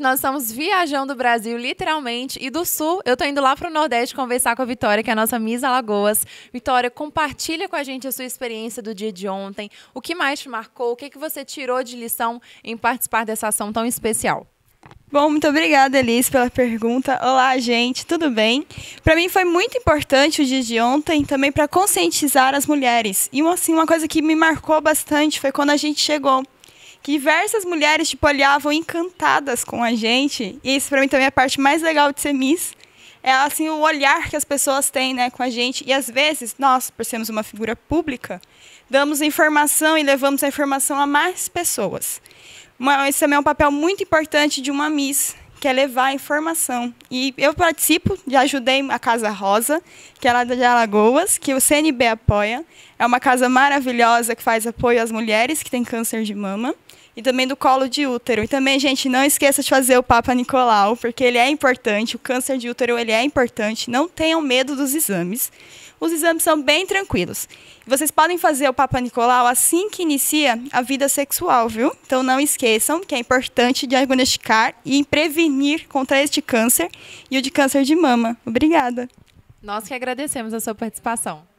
Nós estamos viajando o Brasil, literalmente, e do sul, eu estou indo lá para o Nordeste conversar com a Vitória, que é a nossa Miss Alagoas. Vitória, compartilha com a gente a sua experiência do dia de ontem. O que mais te marcou? O que, que você tirou de lição em participar dessa ação tão especial? Bom, muito obrigada, Elis, pela pergunta. Olá, gente, tudo bem? Para mim foi muito importante o dia de ontem também para conscientizar as mulheres. E assim, uma coisa que me marcou bastante foi quando a gente chegou que diversas mulheres, tipo, olhavam encantadas com a gente. E isso para mim também é a parte mais legal de ser Miss. É assim o olhar que as pessoas têm, né, com a gente. E às vezes, nós, por sermos uma figura pública, damos informação e levamos a informação a mais pessoas. Mas esse também é um papel muito importante de uma Miss, que é levar informação. E eu participo, já ajudei a Casa Rosa, que é lá de Alagoas, que o CNB apoia. É uma casa maravilhosa que faz apoio às mulheres que têm câncer de mama e também do colo de útero. E também, gente, não esqueça de fazer o Papa Nicolau, porque ele é importante, o câncer de útero ele é importante. Não tenham medo dos exames. Os exames são bem tranquilos. Vocês podem fazer o Papa Nicolau assim que inicia a vida sexual, viu? Então não esqueçam que é importante diagnosticar e prevenir prevenir contra este câncer e o de câncer de mama. Obrigada. Nós que agradecemos a sua participação.